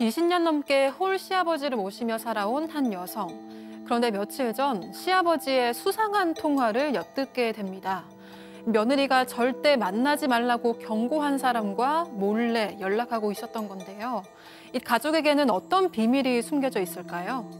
20년 넘게 홀 시아버지를 모시며 살아온 한 여성. 그런데 며칠 전 시아버지의 수상한 통화를 엿듣게 됩니다. 며느리가 절대 만나지 말라고 경고한 사람과 몰래 연락하고 있었던 건데요. 이 가족에게는 어떤 비밀이 숨겨져 있을까요?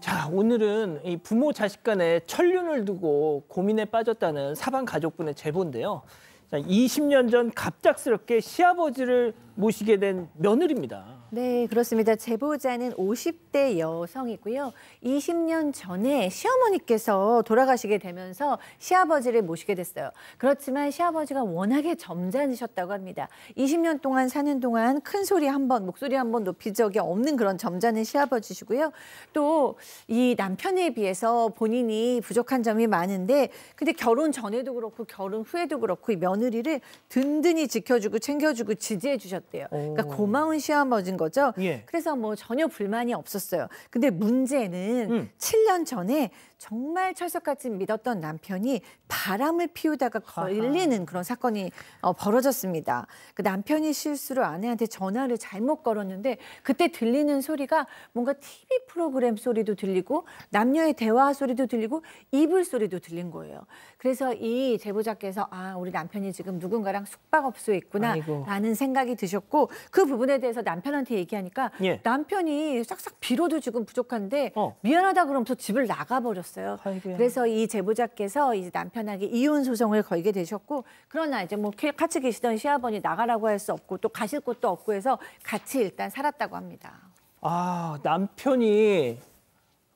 자, 오늘은 이 부모 자식 간에 천륜을 두고 고민에 빠졌다는 사방 가족분의 제보인데요. 자, 20년 전 갑작스럽게 시아버지를 모시게 된 며느리입니다. 네, 그렇습니다. 제보자는 50대 여성이고요. 20년 전에 시어머니께서 돌아가시게 되면서 시아버지를 모시게 됐어요. 그렇지만 시아버지가 워낙에 점잖으셨다고 합니다. 20년 동안 사는 동안 큰 소리 한 번, 목소리 한 번 높인 적이 없는 그런 점잖은 시아버지시고요. 또 이 남편에 비해서 본인이 부족한 점이 많은데 근데 결혼 전에도 그렇고 결혼 후에도 그렇고 이 며느리 며느리를 든든히 지켜주고 챙겨주고 지지해 주셨대요. 그러니까 오. 그러니까 고마운 시아버지인 거죠. 예. 그래서 뭐 전혀 불만이 없었어요. 근데 문제는 음. 7년 전에 정말 철석같이 믿었던 남편이 바람을 피우다가 걸리는 그런 사건이 어, 벌어졌습니다. 그 남편이 실수로 아내한테 전화를 잘못 걸었는데 그때 들리는 소리가 뭔가 TV 프로그램 소리도 들리고 남녀의 대화 소리도 들리고 이불 소리도 들린 거예요. 그래서 이 제보자께서 아 우리 남편이 지금 누군가랑 숙박업소에 있구나라는 생각이 드셨고 그 부분에 대해서 남편한테 얘기하니까 예. 남편이 싹싹 비로도 지금 부족한데 어. 미안하다 그러면서 집을 나가버렸어요. 되셨어요. 아이고야. 그래서 이 제보자께서 이제 남편에게 이혼 소송을 걸게 되셨고 그러나 이제 뭐 같이 계시던 시아버니 나가라고 할 수 없고 또 가실 곳도 없고 해서 같이 일단 살았다고 합니다. 아 남편이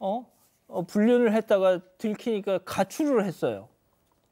어, 어 불륜을 했다가 들키니까 가출을 했어요.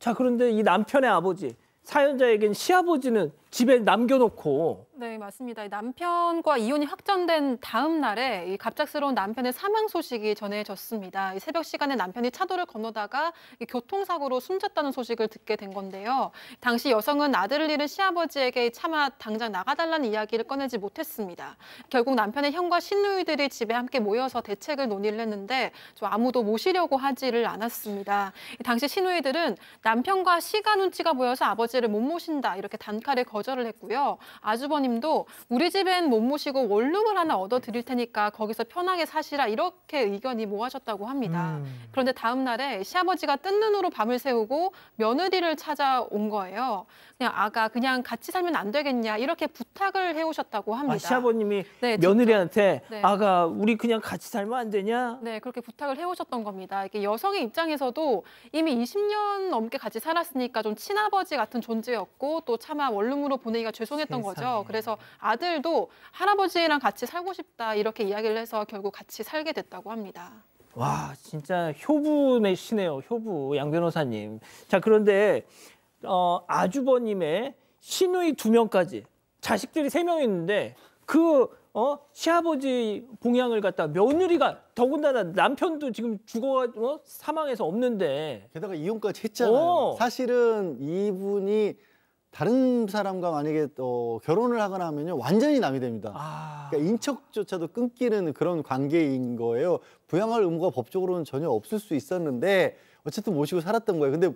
자 그런데 이 남편의 아버지 사연자에겐 시아버지는 집에 남겨놓고 네 맞습니다 남편과 이혼이 확정된 다음 날에 이 갑작스러운 남편의 사망 소식이 전해졌습니다 새벽 시간에 남편이 차도를 건너다가 교통사고로 숨졌다는 소식을 듣게 된 건데요 당시 여성은 아들을 잃은 시아버지에게 차마 당장 나가달라는 이야기를 꺼내지 못했습니다 결국 남편의 형과 신누이들이 집에 함께 모여서 대책을 논의를 했는데 아무도 모시려고 하지를 않았습니다 당시 신누이들은 남편과 시간 눈치가 보여서 아버지를 못 모신다 이렇게 단칼에 거 거절을 했고요. 아주버님도 우리 집엔 못 모시고 원룸을 하나 얻어 드릴 테니까 거기서 편하게 사시라 이렇게 의견이 모아졌다고 합니다. 음. 그런데 다음 날에 시아버지가 뜬 눈으로 밤을 새우고 며느리를 찾아온 거예요. 그냥 아가 그냥 같이 살면 안 되겠냐 이렇게 부탁을 해오셨다고 합니다. 아, 시아버님이 네, 며느리한테 네. 아가 우리 그냥 같이 살면 안 되냐? 네 그렇게 부탁을 해오셨던 겁니다. 이게 여성의 입장에서도 이미 20년 넘게 같이 살았으니까 좀 친아버지 같은 존재였고 또 차마 원룸으로 고으로 보내기가 죄송했던 세상에. 거죠. 그래서 아들도 할아버지랑 같이 살고 싶다 이렇게 이야기를 해서 결국 같이 살게 됐다고 합니다. 와 진짜 효부내시네요. 효부 양 변호사님. 자 그런데 어, 아주버님의 시누이 두 명까지 자식들이 세 명 있는데 그 어? 시아버지 봉양을 갖다 며느리가 더군다나 남편도 지금 죽어 어? 사망해서 없는데 게다가 이혼까지 했잖아요. 어. 사실은 이분이 다른 사람과 만약에 또 결혼을 하거나 하면요 완전히 남이 됩니다. 아... 그러니까 인척조차도 끊기는 그런 관계인 거예요. 부양할 의무가 법적으로는 전혀 없을 수 있었는데 어쨌든 모시고 살았던 거예요. 근데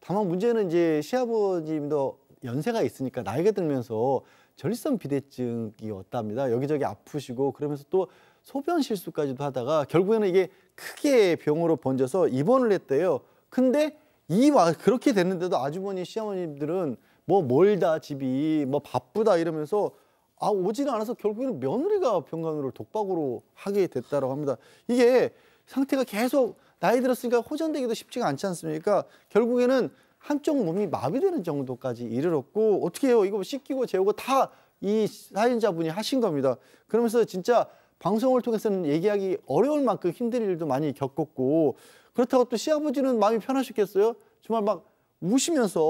다만 문제는 이제 시아버님도 연세가 있으니까 나이가 들면서 전립선 비대증이 왔답니다. 여기저기 아프시고 그러면서 또 소변 실수까지도 하다가 결국에는 이게 크게 병으로 번져서 입원을 했대요. 근데 이와 그렇게 됐는데도 아주머니 시아버님들은 뭐 멀다 집이 뭐 바쁘다 이러면서 아 오지는 않아서 결국에는 며느리가 병간호를 독박으로 하게 됐다고 합니다. 이게 상태가 계속 나이 들었으니까 호전되기도 쉽지가 않지 않습니까? 결국에는 한쪽 몸이 마비되는 정도까지 이르렀고 어떻게 해요? 이거 씻기고 재우고 다 이 사연자분이 하신 겁니다. 그러면서 진짜 방송을 통해서는 얘기하기 어려울 만큼 힘든 일도 많이 겪었고 그렇다고 또 시아버지는 마음이 편하셨겠어요? 정말 막 우시면서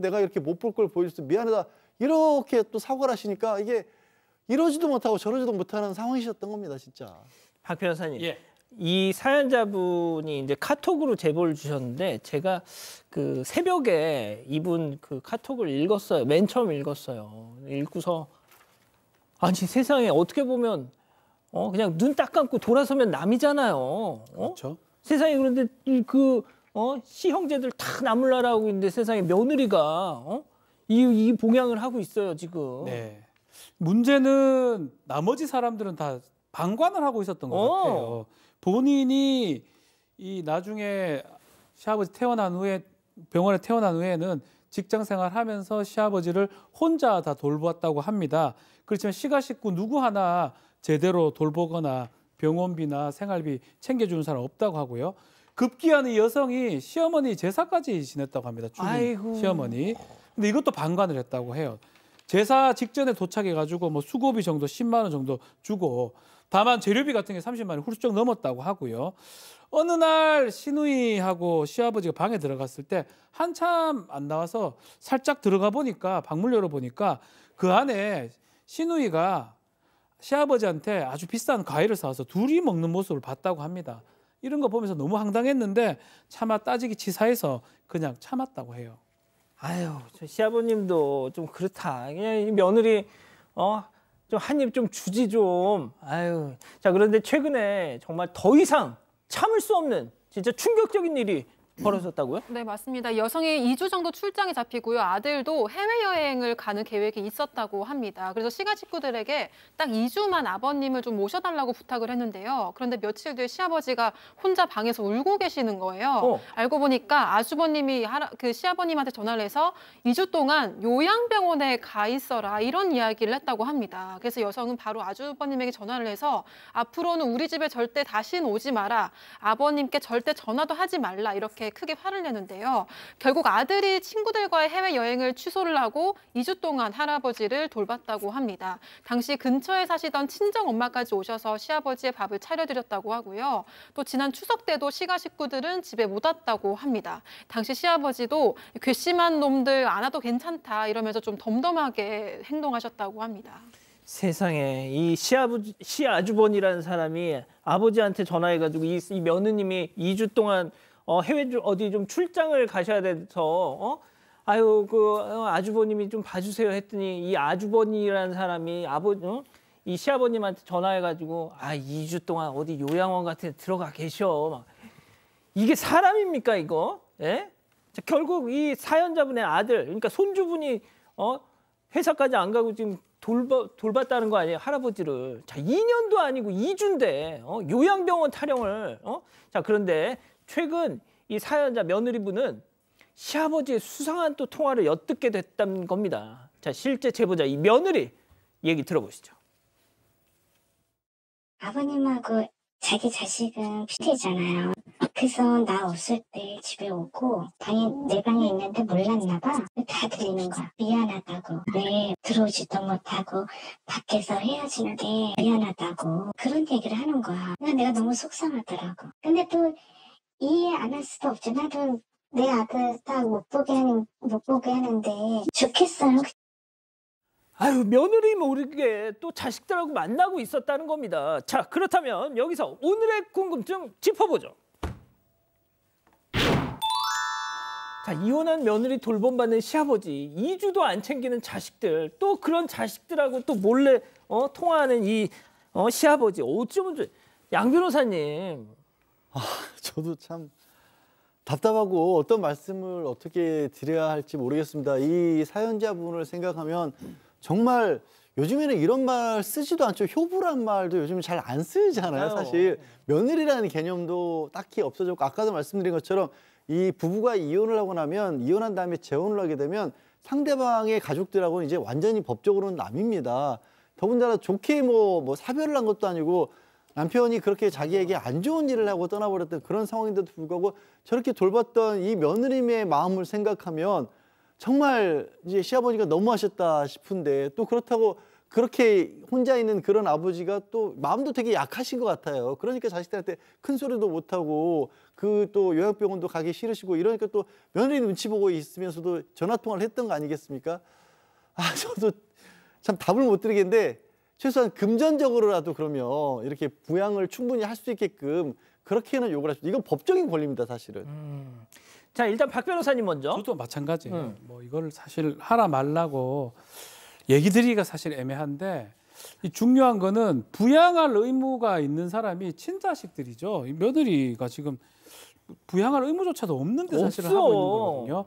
내가 이렇게 못 볼 걸 보여줘서 미안하다 이렇게 또 사과를 하시니까 이게 이러지도 못하고 저러지도 못하는 상황이셨던 겁니다 진짜 박 변호사님 예. 이 사연자분이 이제 카톡으로 제보를 주셨는데 제가 그 새벽에 이분 그 카톡을 읽었어요 맨 처음 읽었어요 읽고서 아니 세상에 어떻게 보면 어 그냥 눈 딱 감고 돌아서면 남이잖아요 어? 그렇죠. 세상에 그런데 그 어? 시형제들 다 나물나라 하고 있는데 세상에 며느리가 어? 이, 이 봉양을 하고 있어요 지금. 네. 문제는 나머지 사람들은 다 방관을 하고 있었던 것 어. 같아요. 본인이 이 나중에 시아버지 태어난 후에 병원에 태어난 후에는 직장 생활하면서 시아버지를 혼자 다 돌보았다고 합니다. 그렇지만 시가 식구 누구 하나 제대로 돌보거나 병원비나 생활비 챙겨주는 사람 없다고 하고요. 급기야는 여성이 시어머니 제사까지 지냈다고 합니다. 주민 시어머니. 근데 이것도 방관을 했다고 해요. 제사 직전에 도착해가지고 뭐 수고비 정도 10만 원 정도 주고 다만 재료비 같은 게 30만 원 후루쩍 넘었다고 하고요. 어느 날 시누이하고 시아버지가 방에 들어갔을 때 한참 안 나와서 살짝 들어가 보니까 방문 열어 보니까 그 안에 시누이가 시아버지한테 아주 비싼 과일을 사와서 둘이 먹는 모습을 봤다고 합니다. 이런 거 보면서 너무 황당했는데 차마 따지기 치사해서 그냥 참았다고 해요. 아유, 저 시아버님도 좀 그렇다. 그냥 이 며느리 어, 좀 한 입 좀 주지 좀. 아유. 자, 그런데 최근에 정말 더 이상 참을 수 없는 진짜 충격적인 일이 벌어졌다고요? 네, 맞습니다. 여성이 2주 정도 출장이 잡히고요. 아들도 해외여행을 가는 계획이 있었다고 합니다. 그래서 시가 식구들에게 딱 2주만 아버님을 좀 모셔달라고 부탁을 했는데요. 그런데 며칠 뒤에 시아버지가 혼자 방에서 울고 계시는 거예요. 어. 알고 보니까 아주버님이 하라, 그 시아버님한테 전화를 해서 2주 동안 요양병원에 가 있어라 이런 이야기를 했다고 합니다. 그래서 여성은 바로 아주버님에게 전화를 해서 앞으로는 우리 집에 절대 다신 오지 마라. 아버님께 절대 전화도 하지 말라. 이렇게 아들한 크게 화를 내는데요. 결국 아들이 친구들과의 해외 여행을 취소를 하고 2주 동안 할아버지를 돌봤다고 합니다. 당시 근처에 사시던 친정 엄마까지 오셔서 시아버지의 밥을 차려드렸다고 하고요. 또 지난 추석 때도 시가 식구들은 집에 못 왔다고 합니다. 당시 시아버지도 괘씸한 놈들 안 와도 괜찮다 이러면서 좀 덤덤하게 행동하셨다고 합니다. 세상에 이 시아버지 시아주버이라는 사람이 아버지한테 전화해가지고 이, 이 며느님이 2주 동안 어, 해외 어디 좀 출장을 가셔야 돼서 어? 아유 그 어, 아주버님이 좀 봐주세요 했더니 이 아주버님이라는 사람이 아버지 응? 어? 이 시아버님한테 전화해가지고 아 2주 동안 어디 요양원 같은 데 들어가 계셔 막 이게 사람입니까 이거? 예? 자, 결국 이 사연자분의 아들 그러니까 손주분이 어 회사까지 안 가고 지금 돌봐, 돌봤다는 거 아니에요 할아버지를 자 2년도 아니고 2주인데 어? 요양병원 타령을 어? 자 그런데 최근 이 사연자 며느리분은 시아버지의 수상한 또 통화를 엿듣게 됐다는 겁니다. 자, 실제 제보자 이 며느리 얘기 들어보시죠. 아버님하고 자기 자식은 피해잖아요. 그래서 나 없을 때 집에 오고 방에 내 방에 있는데 몰랐나 봐. 다 들리는 거야. 미안하다고. 왜 들어오지도 못하고 밖에서 헤어진 게 미안하다고. 그런 얘기를 하는 거야. 내가 너무 속상하더라고. 근데 또 이해 안 할 수도 없지. 나도 내 아들 딱못 보게 하는 못 보게 하는데 좋겠어요. 아유 며느리 모르게 뭐 또 자식들하고 만나고 있었다는 겁니다. 자 그렇다면 여기서 오늘의 궁금증 짚어보죠. 자 이혼한 며느리 돌봄받는 시아버지 이주도안 챙기는 자식들 또 그런 자식들하고 또 몰래 어, 통화하는 이 어, 시아버지 어쩌면 좀, 양 변호사님 아, 저도 참 답답하고 어떤 말씀을 어떻게 드려야 할지 모르겠습니다. 이 사연자분을 생각하면 정말 요즘에는 이런 말 쓰지도 않죠. 효부란 말도 요즘 잘 안 쓰잖아요. 사실 며느리라는 개념도 딱히 없어졌고 아까도 말씀드린 것처럼 이 부부가 이혼을 하고 나면 이혼한 다음에 재혼을 하게 되면 상대방의 가족들하고는 이제 완전히 법적으로는 남입니다. 더군다나 좋게 뭐, 뭐 사별을 한 것도 아니고 남편이 그렇게 자기에게 안 좋은 일을 하고 떠나버렸던 그런 상황인데도 불구하고 저렇게 돌봤던 이 며느님의 마음을 생각하면 정말 이제 시아버지가 너무하셨다 싶은데 또 그렇다고 그렇게 혼자 있는 그런 아버지가 또 마음도 되게 약하신 것 같아요. 그러니까 자식들한테 큰 소리도 못 하고 그 또 요양병원도 가기 싫으시고 이러니까 또 며느리 눈치 보고 있으면서도 전화 통화를 했던 거 아니겠습니까? 아 저도 참 답을 못 드리겠는데 최소한 금전적으로라도 그러면 이렇게 부양을 충분히 할 수 있게끔 그렇게는 요구를 하죠. 이건 법적인 권리입니다, 사실은. 음. 자, 일단 박 변호사님 먼저. 저도 마찬가지. 예 음. 뭐이걸 사실 하라 말라고 얘기 드리기가 사실 애매한데 이 중요한 거는 부양할 의무가 있는 사람이 친자식들이죠. 이 며느리가 지금 부양할 의무조차도 없는데 사실을 없어. 하고 있는 거거든요.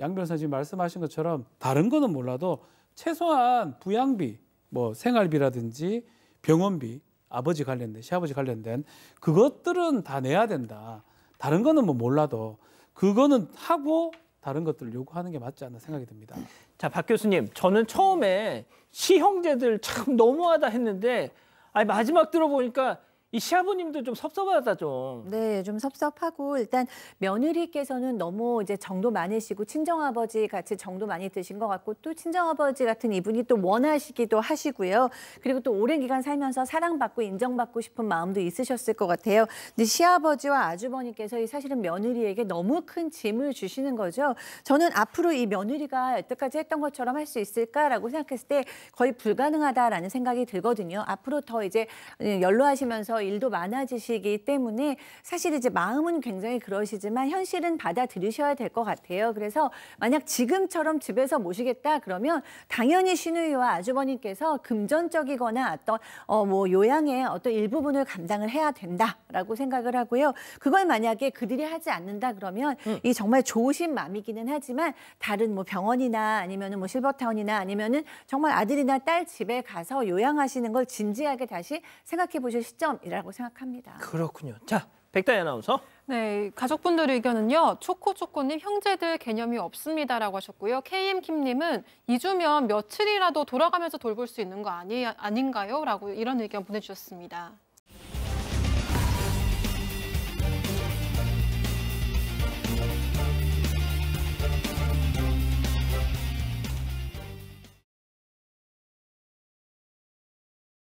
양 변호사 님 말씀하신 것처럼 다른 거는 몰라도 최소한 부양비 뭐 생활비라든지 병원비, 아버지 관련된, 시아버지 관련된 그것들은 다 내야 된다. 다른 거는 뭐 몰라도 그거는 하고 다른 것들을 요구하는 게 맞지 않나 생각이 듭니다. 자, 박 교수님, 저는 처음에 시형제들 참 너무하다 했는데 아니 마지막 들어보니까 이 시아버님도 좀 섭섭하다 좀. 네, 좀 섭섭하고 일단 며느리께서는 너무 이제 정도 많으시고 친정아버지 같이 정도 많이 드신 것 같고 또 친정아버지 같은 이분이 또 원하시기도 하시고요. 그리고 또 오랜 기간 살면서 사랑받고 인정받고 싶은 마음도 있으셨을 것 같아요. 근데 시아버지와 아주버니께서 이 사실은 며느리에게 너무 큰 짐을 주시는 거죠. 저는 앞으로 이 며느리가 여태까지 했던 것처럼 할 수 있을까라고 생각했을 때 거의 불가능하다라는 생각이 들거든요. 앞으로 더 이제 연로하시면서 일도 많아지시기 때문에 사실 이제 마음은 굉장히 그러시지만 현실은 받아들이셔야 될 것 같아요. 그래서 만약 지금처럼 집에서 모시겠다 그러면 당연히 신우이와 아주버님께서 금전적이거나 어떤 어, 뭐 요양의 어떤 일부분을 감당을 해야 된다라고 생각을 하고요. 그걸 만약에 그들이 하지 않는다 그러면 음. 이 정말 좋으신 마음이기는 하지만 다른 뭐 병원이나 아니면은 뭐 실버타운이나 아니면은 정말 아들이나 딸 집에 가서 요양하시는 걸 진지하게 다시 생각해 보실 시점이 아니라고 생각합니다. 그렇군요. 자, 백다희 아나운서. 네, 가족분들의 의견은요. 초코초코님 형제들 개념이 없습니다라고 하셨고요. KM 김님은 2주면 며칠이라도 돌아가면서 돌볼 수 있는 거 아니, 아닌가요? 라고 이런 의견 보내주셨습니다.